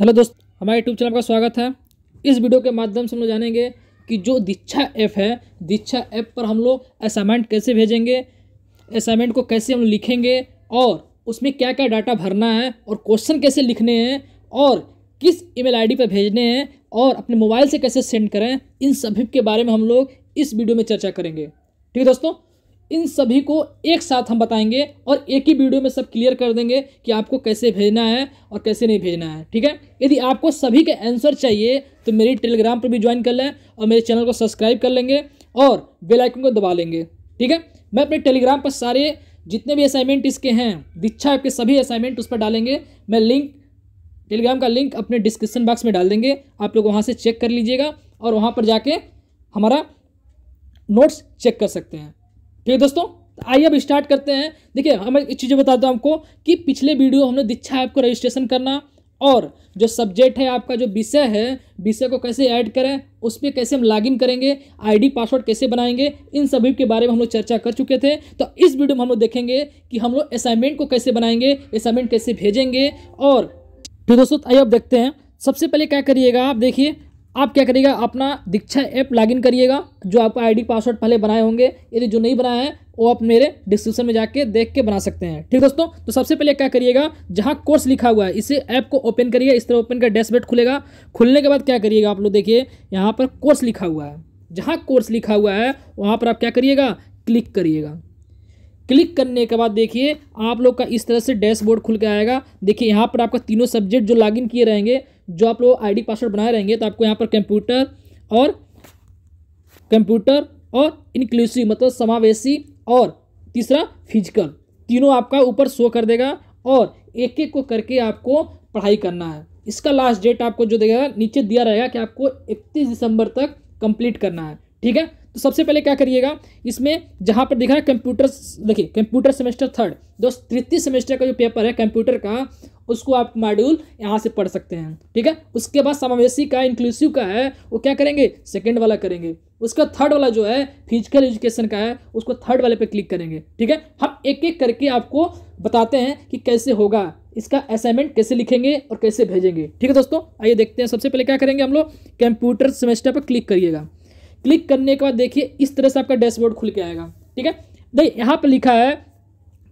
hello दोस्त हमारे YouTube channel का स्वागत है इस वीडियो के माध्यम से हम लोग जानेंगे कि जो दीक्षा ऐप है दीक्षा ऐप पर हम लोग असाइनमेंट कैसे भेजेंगे असाइनमेंट को कैसे हम लिखेंगे और उसमें क्या क्या डाटा भरना है और क्वेश्चन कैसे लिखने हैं और किस ईमेल आईडी पर भेजने हैं और अपने मोबाइल से कैसे सेंड करें इन सभी के बारे में हम लोग इस वीडियो में चर्चा करेंगे ठीक है दोस्तों इन सभी को एक साथ हम बताएंगे और एक ही वीडियो में सब क्लियर कर देंगे कि आपको कैसे भेजना है और कैसे नहीं भेजना है ठीक है यदि आपको सभी के आंसर चाहिए तो मेरी टेलीग्राम पर भी ज्वाइन कर लें और मेरे चैनल को सब्सक्राइब कर लेंगे और बेल आइकन को दबा लेंगे ठीक है मैं अपने टेलीग्राम पर सारे जितने भी असाइनमेंट इसके हैं दीक्षा आपके सभी असाइनमेंट उस पर डालेंगे मैं लिंक टेलीग्राम का लिंक अपने डिस्क्रिप्शन बॉक्स में डाल देंगे आप लोग वहाँ से चेक कर लीजिएगा और वहाँ पर जाके हमारा नोट्स चेक कर सकते हैं ठीक है दोस्तों तो आइए अब स्टार्ट करते हैं देखिए हमें एक चीज़ें बताता हूँ आपको कि पिछले वीडियो हमने दीक्षा ऐप को रजिस्ट्रेशन करना और जो सब्जेक्ट है आपका जो विषय है विषय को कैसे ऐड करें उस पर कैसे हम लॉगिन करेंगे आईडी पासवर्ड कैसे बनाएंगे इन सभी के बारे में हम लोग चर्चा कर चुके थे तो इस वीडियो में हम लोग देखेंगे कि हम लोग असाइनमेंट को कैसे बनाएंगे असाइनमेंट कैसे भेजेंगे और फिर तो दोस्तों आइए अब देखते हैं सबसे पहले क्या करिएगा आप देखिए आप क्या करिएगा अपना दीक्षा ऐप लॉगिन करिएगा जो आपका आईडी पासवर्ड पहले बनाए होंगे यदि जो नहीं बनाए हैं वो आप मेरे डिस्क्रिप्शन में जाके देख के बना सकते हैं ठीक दोस्तों तो सबसे पहले क्या करिएगा जहाँ कोर्स लिखा हुआ है इसे ऐप को ओपन करिए इस तरह ओपन कर डैशबोर्ड खुलेगा खुलने के बाद क्या करिएगा आप लोग देखिए यहाँ पर कोर्स लिखा हुआ है जहाँ कोर्स लिखा हुआ है वहाँ पर आप क्या करिएगा क्लिक करिएगा क्लिक करने के बाद देखिए आप लोग का इस तरह से डैशबोर्ड खुल के आएगा देखिए यहाँ पर आपका तीनों सब्जेक्ट जो लॉगिन किए रहेंगे जो आप लोग आईडी पासवर्ड बनाए रहेंगे तो आपको यहाँ पर कंप्यूटर और कंप्यूटर और इंक्लूसिव मतलब समावेशी और तीसरा फिजिकल तीनों आपका ऊपर शो कर देगा और एक एक को करके आपको पढ़ाई करना है इसका लास्ट डेट आपको जो देगा नीचे दिया रहेगा कि आपको इकतीस दिसंबर तक कंप्लीट करना है ठीक है तो सबसे पहले क्या करिएगा इसमें जहाँ पर दिखा है कंप्यूटर देखिए कंप्यूटर सेमेस्टर थर्ड दोस्त तृतीय सेमेस्टर का जो पेपर है कंप्यूटर का उसको आप मॉड्यूल यहाँ से पढ़ सकते हैं ठीक है उसके बाद समावेशी का इंक्लूसिव का है वो क्या करेंगे सेकेंड वाला करेंगे उसका थर्ड वाला जो है फिजिकल एजुकेशन का है उसको थर्ड वाले पे क्लिक करेंगे ठीक है हम एक एक करके आपको बताते हैं कि कैसे होगा इसका असाइनमेंट कैसे लिखेंगे और कैसे भेजेंगे ठीक है दोस्तों आइए देखते हैं सबसे पहले क्या करेंगे हम लोग कंप्यूटर सेमेस्टर पर क्लिक करिएगा क्लिक करने के बाद देखिए इस तरह से आपका डैशबोर्ड खुल के आएगा ठीक है देखिए यहाँ पर लिखा है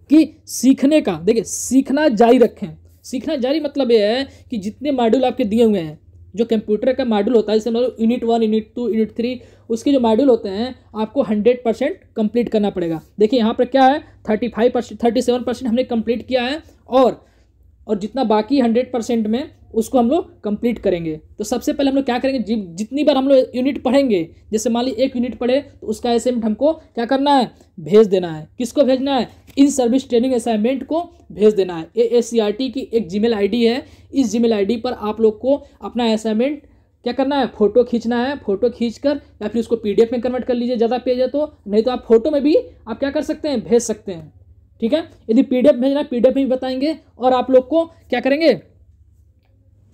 कि सीखने का देखिए सीखना जारी रखें सीखना जारी मतलब ये है कि जितने मॉड्यूल आपके दिए हुए हैं जो कंप्यूटर का मॉड्यूल होता है जैसे मतलब unit one unit two unit three उसके जो मॉड्यूल होते हैं आपको हंड्रेड परसेंट कंप्लीट करना पड़ेगा देखिए यहाँ पर क्या है thirty five percent thirty seven percent हमने कंप्लीट किया है और और जितना बाकी हंड्रेड परसेंट में उसको हम लोग कंप्लीट करेंगे तो सबसे पहले हम लोग क्या करेंगे जितनी बार हम लोग यूनिट पढ़ेंगे जैसे मान ली एक यूनिट पढ़े तो उसका असाइनमेंट हमको क्या करना है भेज देना है किसको भेजना है इन सर्विस ट्रेनिंग असाइनमेंट को भेज देना है ए एस की एक जीमेल आईडी है इस जीमेल आईडी पर आप लोग को अपना असाइनमेंट क्या करना है फोटो खींचना है फोटो खींच कर या फिर उसको एफ में कन्वर्ट कर लीजिए ज़्यादा पेज है तो नहीं तो आप फोटो में भी आप क्या कर सकते हैं भेज सकते हैं ठीक है यदि पीडीएफ भेजना है पीडीएफ में भी बताएंगे और आप लोग को क्या करेंगे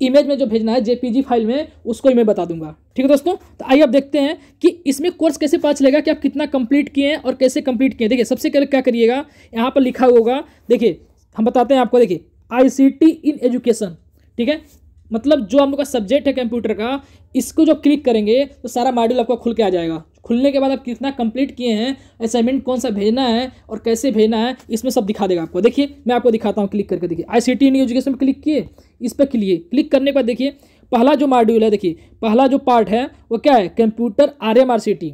इमेज में जो भेजना है जेपीजी फाइल में उसको ही मैं बता दूंगा ठीक है दोस्तों तो आइए आप देखते हैं कि इसमें कोर्स कैसे पता चलेगा कि आप कितना कंप्लीट किए हैं और कैसे कंप्लीट किए देखिए सबसे पहले क्या करिएगा यहाँ पर लिखा होगा देखिए हम बताते हैं आपको देखिए आई इन एजुकेशन ठीक है मतलब जो हम लोग का सब्जेक्ट है कंप्यूटर का इसको जो क्लिक करेंगे तो सारा मॉड्यूल आपका खुल के आ जाएगा खुलने के बाद आप कितना कंप्लीट किए हैं असाइनमेंट कौन सा भेजना है और कैसे भेजना है इसमें सब दिखा देगा आपको देखिए मैं आपको दिखाता हूँ क्लिक करके देखिए आई सी टी एजुकेशन पर क्लिक किए इस पर क्लिए क्लिक करने पर देखिए पहला जो मॉड्यूल है देखिए पहला जो पार्ट है वो क्या है computer R M R C T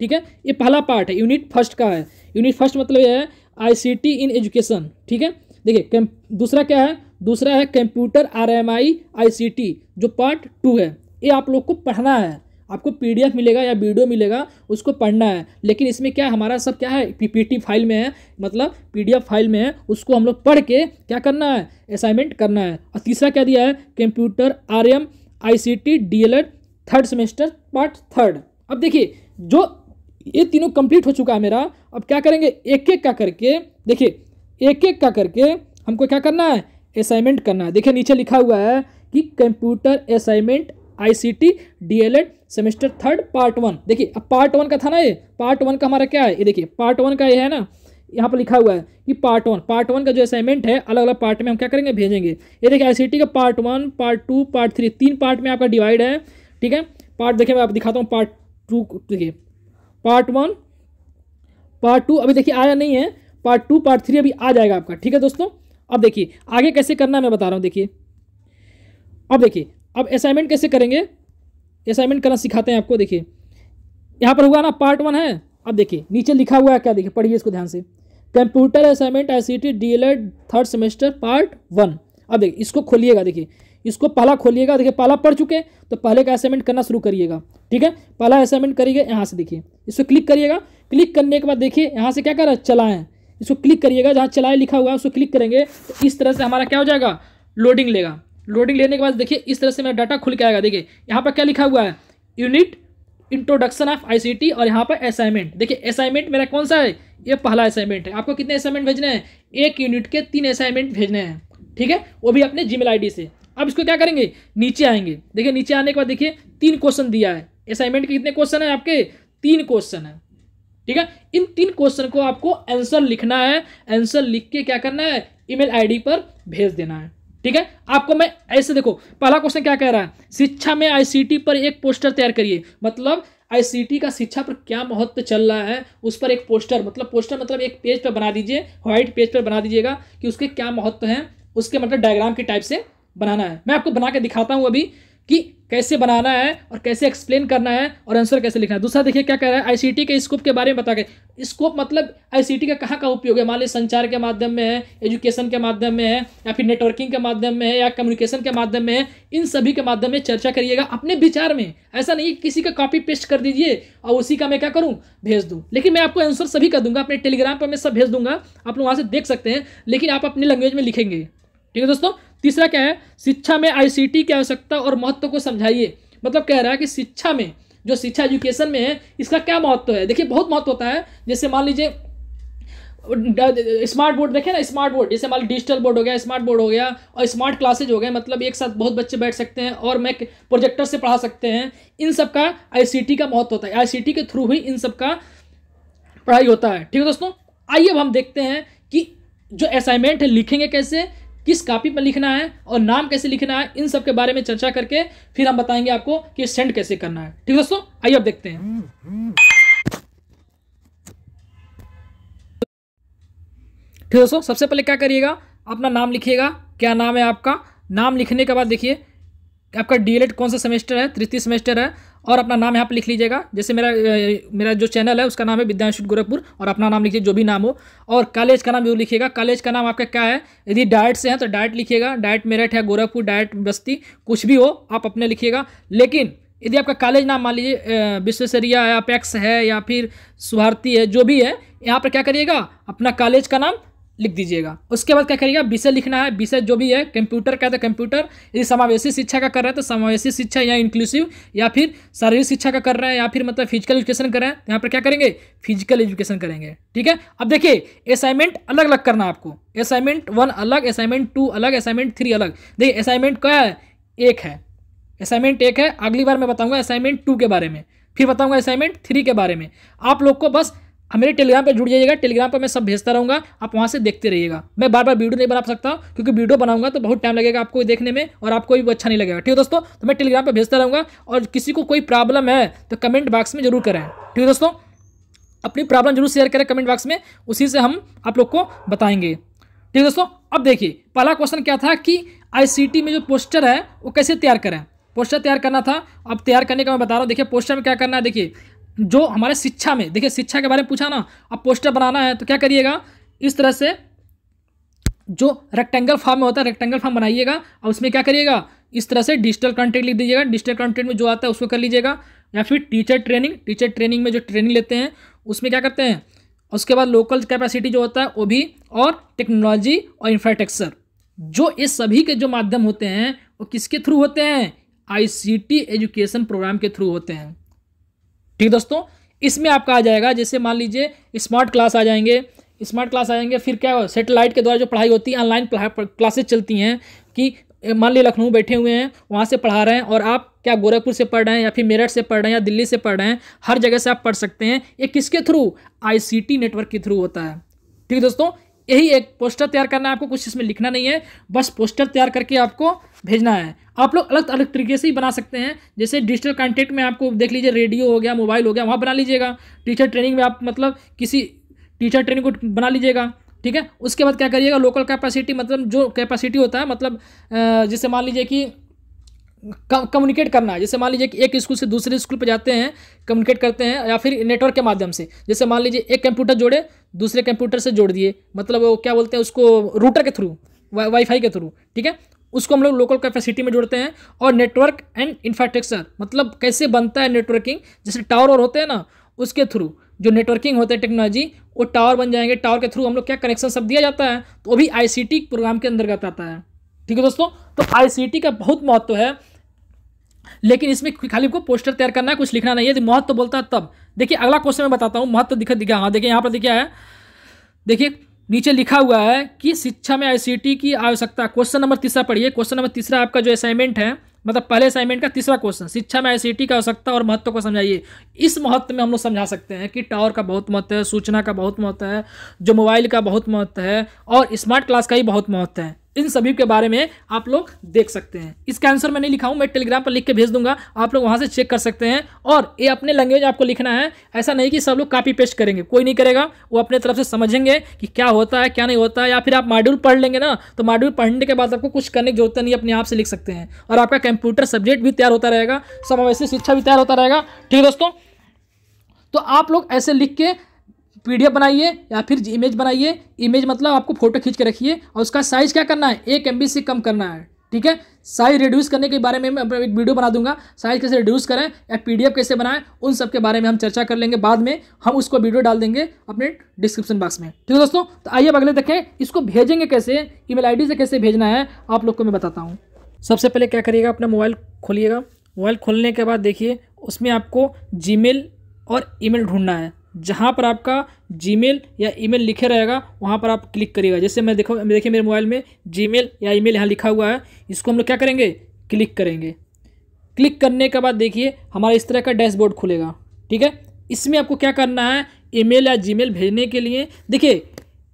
ठीक है ये पहला पार्ट है यूनिट फर्स्ट का है यूनिट फर्स्ट मतलब ये है आई सी टी इन एजुकेशन ठीक है देखिए दूसरा क्या है दूसरा है computer R M I I C T जो पार्ट टू है ये आप लोग को पढ़ना है आपको पी मिलेगा या वीडियो मिलेगा उसको पढ़ना है लेकिन इसमें क्या हमारा सब क्या है पी फाइल में है मतलब पी फाइल में है उसको हम लोग पढ़ के क्या करना है असाइनमेंट करना है और तीसरा क्या दिया है computer R M I C T D El Ed third semester part third अब देखिए जो ये तीनों कंप्लीट हो चुका है मेरा अब क्या करेंगे एक एक का करके देखिए एक एक का करके हमको क्या करना है असाइनमेंट करना है देखिए नीचे लिखा हुआ है कि computer assignment ICT D El Ed semester third part one देखिए अब पार्ट वन का था ना ये पार्ट वन का हमारा क्या है ये देखिए पार्ट वन का ये है ना यहाँ पर लिखा हुआ है कि पार्ट वन पार्ट वन का जो असाइनमेंट है अलग अलग पार्ट में हम क्या करेंगे भेजेंगे ये देखिए टी का part one part two part three तीन पार्ट में आपका डिवाइड है ठीक है पार्ट देखिए मैं आप दिखाता हूँ पार्ट टू देखिए पार्ट वन पार्ट टू अभी देखिए आया नहीं है पार्ट टू पार्ट थ्री अभी आ जाएगा आपका ठीक है दोस्तों अब देखिए आगे कैसे करना है मैं बता रहा हूँ देखिए अब देखिए अब असाइनमेंट कैसे करेंगे असाइनमेंट करना सिखाते हैं आपको देखिए यहाँ पर हुआ ना पार्ट वन है अब देखिए नीचे लिखा हुआ है क्या देखिए पढ़िए इसको ध्यान से computer assignment I C T D El Ed third semester part one अब देखिए इसको खोलिएगा देखिए इसको पहला खोलिएगा देखिए पहला पढ़ चुके हैं तो पहले का असाइनमेंट करना शुरू करिएगा ठीक है पहला असाइनमेंट करिएगा यहाँ से देखिए इसको क्लिक करिएगा क्लिक करने के बाद देखिए यहाँ से क्या कर चलाएँ इसको क्लिक करिएगा जहाँ चलाए लिखा हुआ है उसको क्लिक करेंगे तो इस तरह से हमारा क्या हो जाएगा लोडिंग लेगा लोडिंग लेने के बाद देखिए इस तरह से मेरा डाटा खुल के आएगा देखिए यहाँ पर क्या लिखा हुआ है यूनिट इंट्रोडक्शन ऑफ आईसीटी और यहाँ पर असाइनमेंट देखिए असाइनमेंट मेरा कौन सा है ये पहला असाइनमेंट है आपको कितने असाइनमेंट भेजने हैं एक यूनिट के तीन असाइनमेंट भेजने हैं ठीक है वो भी अपने जी मेल से अब इसको क्या करेंगे नीचे आएंगे देखिए नीचे आने के बाद देखिए तीन क्वेश्चन दिया है असाइनमेंट के कितने क्वेश्चन है आपके तीन क्वेश्चन हैं ठीक है इन तीन क्वेश्चन को आपको आंसर लिखना है आंसर लिख के क्या करना है ईमेल आईडी पर भेज देना है ठीक है आपको मैं ऐसे देखो पहला क्वेश्चन क्या कह रहा है शिक्षा में आईसीटी पर एक पोस्टर तैयार करिए मतलब आईसीटी का शिक्षा पर क्या महत्व चल रहा है उस पर एक पोस्टर मतलब पोस्टर मतलब एक पेज पर बना दीजिए व्हाइट पेज पर बना दीजिएगा कि उसके क्या महत्व है उसके मतलब डायग्राम के टाइप से बनाना है मैं आपको बना के दिखाता हूँ अभी कि कैसे बनाना है और कैसे एक्सप्लेन करना है और आंसर कैसे लिखना है दूसरा देखिए क्या कह रहा है आईसीटी के स्कोप के बारे में बता के स्कोप मतलब आईसीटी का कहाँ का उपयोग है मान लीजिए संचार के माध्यम में है एजुकेशन के माध्यम में है या फिर नेटवर्किंग के माध्यम में है या कम्युनिकेशन के माध्यम में है इन सभी के माध्यम में चर्चा करिएगा अपने विचार में ऐसा नहीं किसी का कॉपी पेस्ट कर दीजिए और उसी का मैं क्या करूँ भेज दूँ लेकिन मैं आपको आंसर सभी कर दूंगा अपने टेलीग्राम पर मैं सब भेज दूंगा आप लोग वहाँ से देख सकते हैं लेकिन आप अपने लैंग्वेज में लिखेंगे ठीक है दोस्तों तीसरा क्या है शिक्षा में टी की आवश्यकता और महत्व को समझाइए मतलब कह रहा है कि शिक्षा में जो शिक्षा एजुकेशन में है इसका क्या महत्व है देखिए बहुत महत्व होता है जैसे मान लीजिए स्मार्ट बोर्ड देखें ना स्मार्ट बोर्ड जैसे लीजिए डिजिटल बोर्ड हो गया स्मार्ट बोर्ड हो गया और स्मार्ट क्लासेज हो गए मतलब एक साथ बहुत बच्चे बैठ सकते हैं और मैं प्रोजेक्टर से पढ़ा सकते हैं इन सब का टी का महत्व होता है टी के थ्रू ही इन सब का पढ़ाई होता है ठीक है दोस्तों आइए अब हम देखते हैं कि जो असाइनमेंट है लिखेंगे कैसे किस कापी पर लिखना है और नाम कैसे लिखना है इन सब के बारे में चर्चा करके फिर हम बताएंगे आपको कि सेंड कैसे करना है ठीक दोस्तों आइए अब देखते हैं ठीक दोस्तों सबसे पहले क्या करिएगा अपना नाम लिखिएगा क्या नाम है आपका नाम लिखने के बाद देखिए आपका डी कौन सा सेमेस्टर है तृतीय सेमेस्टर है और अपना नाम यहाँ पर लिख लीजिएगा जैसे मेरा मेरा जो चैनल है उसका नाम है विद्या गोरखपुर और अपना नाम लिखिए जो भी नाम हो और कॉलेज का नाम जो लिखिएगा कॉलेज का नाम आपका क्या है यदि डायट से है तो डायट लिखिएगा डायट मेरठ है गोरखपुर डाइट बस्ती कुछ भी हो आप अपने लिखिएगा लेकिन यदि आपका कॉलेज नाम मान लीजिए विश्वेश्वरिया है अपेक्स है या फिर सुभारती है जो भी है यहाँ पर क्या करिएगा अपना कॉलेज का नाम लिख दीजिएगा उसके बाद क्या करिएगा विषय लिखना है विषय जो भी है कंप्यूटर का तो कंप्यूटर यदि समावेशी शिक्षा का कर रहे हैं तो समावेशी शिक्षा या इंक्लूसिव या फिर शारीरिक शिक्षा का कर रहे हैं या फिर मतलब फिजिकल एजुकेशन कर रहे हैं तो यहाँ पर क्या करेंगे फिजिकल एजुकेशन करेंगे ठीक है अब देखिए असाइनमेंट अलग अलग करना आपको असाइनमेंट वन अलग असाइनमेंट टू अलग असाइनमेंट थ्री अलग देखिए असाइनमेंट क्या है एक है असाइनमेंट एक है अगली बार मैं बताऊँगा असाइनमेंट टू के बारे में फिर बताऊँगा असाइनमेंट थ्री के बारे में आप लोग को बस मेरे टेलीग्राम पर जुड़ जाइएगा टेलीग्राम पर मैं सब भेजता रहूँगा आप वहाँ से देखते रहिएगा मैं बार बार वीडियो नहीं बना सकता क्योंकि वीडियो बनाऊंगा तो बहुत टाइम लगेगा आपको देखने में और आपको भी अच्छा नहीं लगेगा ठीक है दोस्तों तो मैं टेलीग्राम पर भेजता रहूँगा और किसी को कोई प्रॉब्लम है तो कमेंट बॉक्स में जरूर करें ठीक है दोस्तों अपनी प्रॉब्लम जरूर शेयर करें कमेंट बॉक्स में उसी से हम आप लोग को बताएंगे ठीक है दोस्तों अब देखिए पहला क्वेश्चन क्या था कि आईसीटी में जो पोस्टर है वो कैसे तैयार करें पोस्टर तैयार करना था अब तैयार करने का मैं बता रहा हूँ देखिए पोस्टर में क्या करना है देखिए जो हमारे शिक्षा में देखिए शिक्षा के बारे में पूछा ना अब पोस्टर बनाना है तो क्या करिएगा इस तरह से जो रेक्टेंगल फॉर्म में होता है रेक्टेंगल फॉर्म बनाइएगा और उसमें क्या करिएगा इस तरह से डिजिटल कंटेंट लिख दीजिएगा डिजिटल कंटेंट में जो आता है उसको कर लीजिएगा या फिर टीचर ट्रेनिंग टीचर ट्रेनिंग में जो ट्रेनिंग लेते हैं उसमें क्या करते हैं उसके बाद लोकल कैपेसिटी जो होता है वो भी और टेक्नोलॉजी और इंफ्रास्ट्रक्चर जो ये सभी के जो माध्यम होते हैं वो किसके थ्रू होते हैं आईसीटी एजुकेशन प्रोग्राम के थ्रू होते हैं ठीक दोस्तों इसमें आपका आ जाएगा जैसे मान लीजिए स्मार्ट क्लास आ जाएंगे स्मार्ट क्लास आ जाएंगे फिर क्या सेटेलाइट के द्वारा जो पढ़ाई होती है ऑनलाइन क्लासेज चलती हैं कि मान लीजिए लखनऊ बैठे हुए हैं वहाँ से पढ़ा रहे हैं और आप क्या गोरखपुर से पढ़ रहे हैं या फिर मेरठ से पढ़ रहे हैं या दिल्ली से पढ़ रहे हैं हर जगह से आप पढ़ सकते हैं ये किसके थ्रू आईसीटी नेटवर्क के थ्रू होता है ठीक है दोस्तों यही एक पोस्टर तैयार करना है आपको कुछ इसमें लिखना नहीं है बस पोस्टर तैयार करके आपको भेजना है आप लोग अलग अलग तरीके से ही बना सकते हैं जैसे डिजिटल कंटेंट में आपको देख लीजिए रेडियो हो गया मोबाइल हो गया वहाँ बना लीजिएगा टीचर ट्रेनिंग में आप मतलब किसी टीचर ट्रेनिंग को बना लीजिएगा ठीक है उसके बाद क्या करिएगा लोकल कैपेसिटी मतलब जो कैपेसिटी होता है मतलब जैसे मान लीजिए कि कम्युनिकेट करना जैसे मान लीजिए कि एक स्कूल से दूसरे स्कूल पर जाते हैं कम्युनिकेट करते हैं या फिर नेटवर्क के माध्यम से जैसे मान लीजिए एक कंप्यूटर जोड़े दूसरे कंप्यूटर से जोड़ दिए मतलब वो क्या बोलते हैं उसको रूटर के थ्रू वाई वाईफाई के थ्रू ठीक है उसको हम लोग लोकल कैपेसिटी में जोड़ते हैं और नेटवर्क एंड इंफ्रास्ट्रक्चर मतलब कैसे बनता है नेटवर्किंग जैसे टावर और होते हैं ना उसके थ्रू जो नेटवर्किंग होता है टेक्नोलॉजी वो टावर बन जाएंगे टावर के थ्रू हम लोग क्या कनेक्शन सब दिया जाता है तो वो भी आई प्रोग्राम के अंतर्गत आता है ठीक है दोस्तों तो आई का बहुत महत्व है लेकिन इसमें खाली आपको पोस्टर तैयार करना है कुछ लिखना नहीं है यदि महत्व तो बोलता है तब देखिए अगला क्वेश्चन मैं बताता हूँ महत्व तो दिखा दिखा हाँ देखिए यहाँ पर देखिए है देखिए नीचे लिखा हुआ है कि शिक्षा में आई की आवश्यकता क्वेश्चन नंबर तीसरा पढ़िए क्वेश्चन नंबर तीसरा आपका जो असाइनमेंट है मतलब पहले असाइनमेंट का तीसरा क्वेश्चन शिक्षा में आई का आवश्यकता और महत्व को समझाइए इस महत्व में हम लोग समझा सकते हैं कि टावर का बहुत महत्व है सूचना का बहुत महत्व है जो मोबाइल का बहुत महत्व है और स्मार्ट क्लास का ही बहुत महत्व है इन सभी के बारे में आप लोग देख सकते हैं इसका आंसर मैं नहीं लिखा हूँ मैं टेलीग्राम पर लिख के भेज दूंगा आप लोग वहाँ से चेक कर सकते हैं और ये अपने लैंग्वेज आपको लिखना है ऐसा नहीं कि सब लोग कापी पेस्ट करेंगे कोई नहीं करेगा वो अपने तरफ से समझेंगे कि क्या होता है क्या नहीं होता है या फिर आप मॉड्यूल पढ़ लेंगे ना तो मॉड्यूल पढ़ने के बाद आपको कुछ करने की जरूरत नहीं अपने आप से लिख सकते हैं और आपका कंप्यूटर सब्जेक्ट भी तैयार होता रहेगा समावेशी शिक्षा भी तैयार होता रहेगा ठीक है दोस्तों तो आप लोग ऐसे लिख के पी बनाइए या फिर इमेज बनाइए इमेज मतलब आपको फोटो खींच के रखिए और उसका साइज़ क्या करना है एक एम से कम करना है ठीक है साइज रिड्यूस करने के बारे में मैं एक वीडियो बना दूंगा साइज कैसे रिड्यूस करें या पीडीएफ कैसे बनाएं उन सब के बारे में हम चर्चा कर लेंगे बाद में हम उसको वीडियो डाल देंगे अपने डिस्क्रिप्शन बॉक्स में ठीक है दोस्तों तो आइए अब अगले देखें इसको भेजेंगे कैसे ईमेल आईडी से कैसे भेजना है आप लोग को मैं बताता हूँ सबसे पहले क्या करिएगा अपना मोबाइल खोलिएगा मोबाइल खोलने के बाद देखिए उसमें आपको जी और ई ढूंढना है जहाँ पर आपका जीमेल या ईमेल लिखे रहेगा वहाँ पर आप क्लिक करिएगा जैसे मैं देखो देखिए मेरे मोबाइल में जीमेल या ईमेल यहाँ लिखा हुआ है इसको हम लोग क्या करेंगे क्लिक करेंगे क्लिक करने के बाद देखिए हमारा इस तरह का डैशबोर्ड खुलेगा ठीक है इसमें आपको क्या करना है ईमेल या जीमेल भेजने के लिए देखिए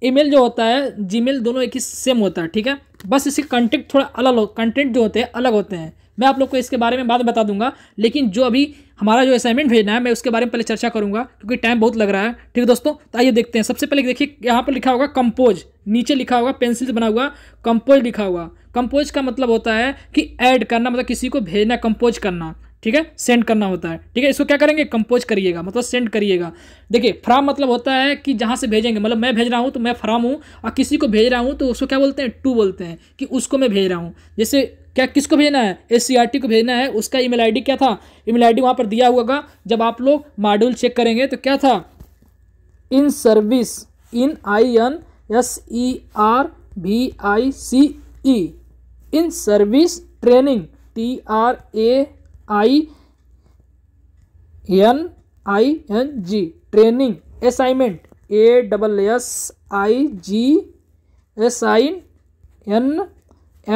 ईमेल जो होता है जीमेल दोनों एक ही सेम होता है ठीक है बस इसके कंटेंट थोड़ा अलग हो कंटेंट जो होते हैं अलग होते हैं मैं आप लोग को इसके बारे में बाद में बता दूंगा लेकिन जो अभी हमारा जो असाइनमेंट भेजना है मैं उसके बारे में पहले चर्चा करूंगा क्योंकि टाइम बहुत लग रहा है ठीक है दोस्तों तो आइए देखते हैं सबसे पहले देखिए यहाँ पर लिखा होगा कंपोज नीचे लिखा होगा पेंसिल से बना हुआ कंपोज लिखा हुआ कंपोज का मतलब होता है कि ऐड करना मतलब किसी को भेजना कंपोज करना ठीक है सेंड करना होता है ठीक है इसको क्या करेंगे कंपोज करिएगा मतलब सेंड करिएगा देखिए फ्राम मतलब होता है कि जहाँ से भेजेंगे मतलब मैं भेज रहा हूँ तो मैं फ्राम हूँ और किसी को भेज रहा हूँ तो उसको क्या बोलते हैं टू बोलते हैं कि उसको मैं भेज रहा हूँ जैसे क्या किसको भेजना है एस को भेजना है उसका ईमेल आईडी क्या था ईमेल आईडी वहाँ पर दिया हुआ जब आप लोग मॉड्यूल चेक करेंगे तो क्या था इन service in I N S E R we I C E in service training T R A I N I N G training assignment A double S I G S I N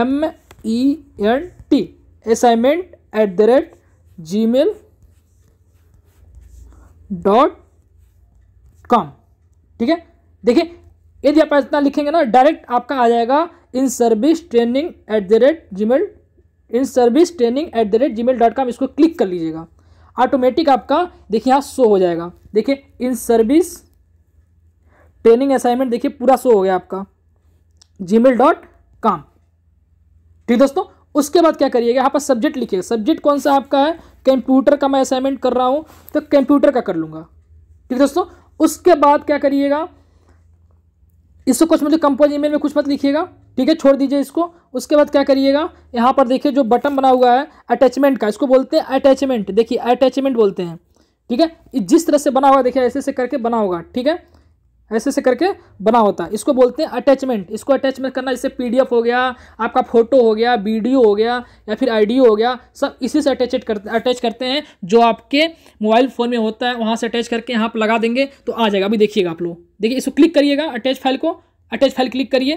M E N T assignment at the rate gmail dot com ठीक है देखिए यदि आप इतना लिखेंगे ना direct आपका आ जाएगा in service training at the rate gmail in service training at the rate gmail dot com इसको क्लिक कर लीजिएगा ऑटोमेटिक आपका देखिए यहाँ शो हो जाएगा देखिए इन सर्विस ट्रेनिंग असाइनमेंट देखिए पूरा शो हो गया आपका जी मेल डॉट कॉम ठीक दोस्तों उसके बाद क्या करिएगा यहाँ पर सब्जेक्ट लिखिएगा सब्जेक्ट कौन सा आपका है कंप्यूटर का मैं असाइनमेंट कर रहा हूँ तो कंप्यूटर का कर लूँगा ठीक दोस्तों उसके बाद क्या करिएगा इसको कुछ मुझे कंपोज ईमेल में कुछ मत लिखिएगा ठीक है छोड़ दीजिए इसको उसके बाद क्या करिएगा यहाँ पर देखिए जो बटन बना हुआ है अटैचमेंट का इसको बोलते हैं अटैचमेंट देखिए अटैचमेंट बोलते हैं ठीक है जिस तरह से बना हुआ देखिए ऐसे ऐसे करके बना होगा ठीक है ऐसे से करके बना होता है इसको बोलते हैं अटैचमेंट इसको अटैचमेंट करना जैसे पीडीएफ हो गया आपका फोटो हो गया वीडियो हो गया या फिर आईडी हो गया सब इसी से अटैच करते अटैच करते हैं जो आपके मोबाइल फ़ोन में होता है वहाँ से अटैच करके यहाँ पर लगा देंगे तो आ जाएगा अभी देखिएगा आप लोग देखिए इसको क्लिक करिएगा अटैच फाइल को अटैच फाइल क्लिक करिए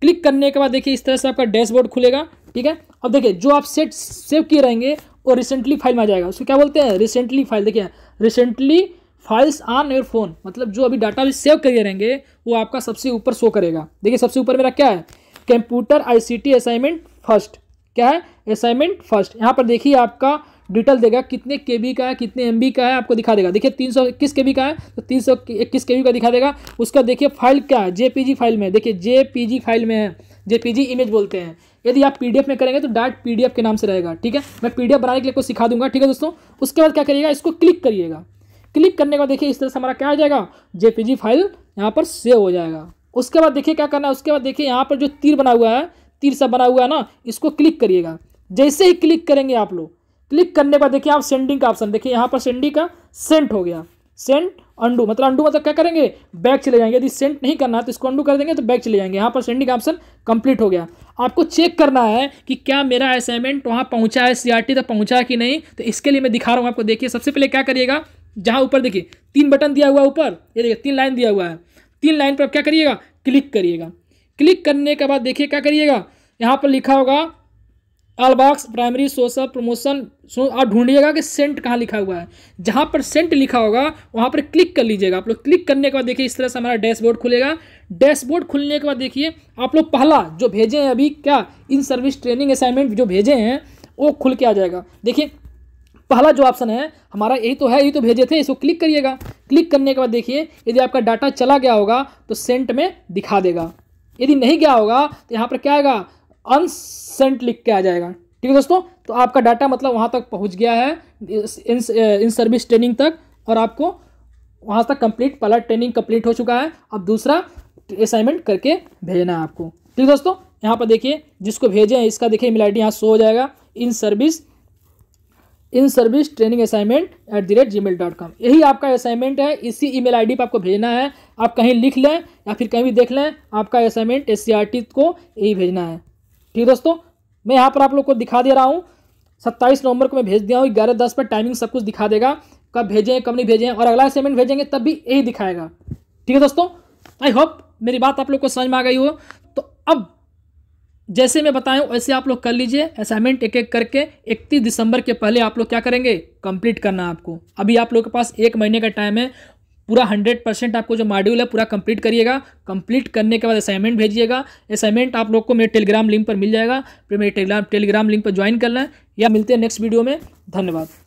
क्लिक करने के बाद देखिए इस तरह से आपका डैशबोर्ड खुलेगा ठीक है अब देखिए जो आप सेट सेव किए रहेंगे वो रिसेंटली फाइल में आ जाएगा उसको क्या बोलते हैं रिसेंटली फाइल देखिए recently files on your phone मतलब जो अभी डाटा भी सेव करिए रहेंगे वो आपका सबसे ऊपर शो करेगा देखिए सबसे ऊपर मेरा क्या है कंप्यूटर आईसीटी असाइनमेंट फर्स्ट क्या है असाइनमेंट फर्स्ट यहाँ पर देखिए आपका डिटेल देगा कितने के का है कितने एम का है आपको दिखा देगा देखिए तीन सौ इक्कीस के का है तो तीन सौ इक्कीस के का दिखा देगा उसका देखिए फाइल क्या है जी फाइल में देखिए जी फाइल में है जी इमेज बोलते हैं यदि आप एफ में करेंगे तो डायरेक्ट एफ के नाम से रहेगा ठीक है मैं एफ बनाने के लिए को सिखा दूंगा ठीक है दोस्तों उसके बाद क्या करिएगा इसको क्लिक करिएगा क्लिक करने का देखिए इस तरह से हमारा क्या आ जाएगा जेपीजी फाइल यहाँ पर सेव हो जाएगा उसके बाद देखिए क्या करना है उसके बाद देखिए यहाँ पर जो तीर बना हुआ है तीर सब बना हुआ है ना इसको क्लिक करिएगा जैसे ही क्लिक करेंगे आप लोग क्लिक करने पर देखिए आप सेंडिंग का ऑप्शन देखिए यहाँ पर सेंडिंग का सेंट हो गया सेंट अंडू मतलब अंडू मतलब क्या करेंगे बैक चले जाएंगे यदि सेंट नहीं करना है तो इसको अंडू कर देंगे तो बैक चले जाएंगे यहाँ पर सेंडिंग का ऑप्शन कंप्लीट हो गया आपको चेक करना है कि क्या मेरा असाइनमेंट वहाँ पहुँचा है सीआरटी तक पहुँचा है कि नहीं तो इसके लिए मैं दिखा रहा हूँ आपको देखिए सबसे पहले क्या करिएगा जहाँ ऊपर देखिए तीन बटन दिया हुआ है ऊपर ये देखिए तीन लाइन दिया हुआ है तीन लाइन पर आप क्या करिएगा क्लिक करिएगा क्लिक करने के बाद देखिए क्या करिएगा यहाँ पर लिखा होगा all box primary social promotion so आप ढूंढिएगा कि सेंट कहाँ लिखा हुआ है जहाँ पर सेंट लिखा होगा वहाँ पर क्लिक कर लीजिएगा आप लोग क्लिक करने के बाद देखिए इस तरह से हमारा डैशबोर्ड खुलेगा डैशबोर्ड खुलने के बाद देखिए आप लोग पहला जो भेजे हैं अभी क्या इन सर्विस ट्रेनिंग असाइनमेंट जो भेजे हैं वो खुल के आ जाएगा देखिए पहला जो ऑप्शन है हमारा यही तो है यही तो भेजे थे इसको क्लिक करिएगा क्लिक करने के बाद देखिए यदि आपका डाटा चला गया होगा तो सेंट में दिखा देगा यदि नहीं गया होगा तो यहाँ पर क्या आएगा अनसेंट लिख के आ जाएगा ठीक है दोस्तों तो आपका डाटा मतलब वहाँ तक पहुँच गया है इन इन सर्विस ट्रेनिंग तक और आपको वहाँ तक कंप्लीट पहला ट्रेनिंग कंप्लीट हो चुका है अब दूसरा असाइनमेंट करके भेजना है आपको ठीक है दोस्तों यहाँ पर देखिए जिसको भेजें इसका देखिए मेल आई डी यहाँ शो हो जाएगा in service in service training assignment at the rate gmail dot com यही आपका असाइनमेंट है इसी ई मेल आई डी पर आपको भेजना है आप कहीं लिख लें या फिर कहीं भी देख लें आपका assignment S C R T को यही भेजना है ठीक है दोस्तों मैं यहाँ पर आप लोग को दिखा दे रहा हूँ सत्ताईस नवंबर को मैं भेज दिया हूँ ग्यारह दस पर टाइमिंग सब कुछ दिखा देगा कब भेजें कब नहीं भेजें और अगला असाइनमेंट भेजेंगे तब भी यही दिखाएगा ठीक है दोस्तों आई होप मेरी बात आप लोग को समझ में आ गई हो तो अब जैसे मैं बताया हूँ वैसे आप लोग कर लीजिए असाइनमेंट एक एक करके इकतीस दिसंबर के पहले आप लोग क्या करेंगे कंप्लीट करना आपको अभी आप लोग के पास एक महीने का टाइम है पूरा हंड्रेड परसेंट आपको जो मॉड्यूल है पूरा कंप्लीट करिएगा कंप्लीट करने के बाद असाइनमेंट भेजिएगा असाइनमेंट आप लोग को मेरे टेलीग्राम लिंक पर मिल जाएगा फिर मेरे टेलीग्राम टेलीग्राम लिंक पर ज्वाइन करना है या मिलते हैं नेक्स्ट वीडियो में धन्यवाद